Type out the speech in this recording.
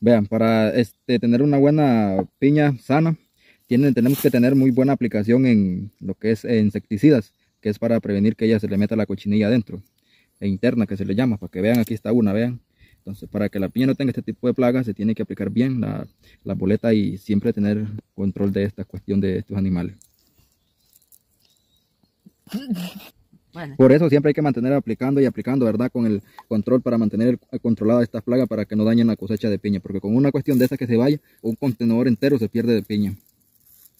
Vean, para este, tener una buena piña sana, tenemos que tener muy buena aplicación en lo que es eh, insecticidas, que es para prevenir que ella se le meta la cochinilla adentro, e interna que se le llama, para que vean, aquí está una, vean. Entonces, para que la piña no tenga este tipo de plagas, se tiene que aplicar bien la boleta y siempre tener control de esta cuestión de estos animales. Por eso siempre hay que mantener aplicando y aplicando, ¿verdad? Con el control para mantener controlada estas plagas para que no dañen la cosecha de piña. Porque con una cuestión de esa que se vaya, un contenedor entero se pierde de piña.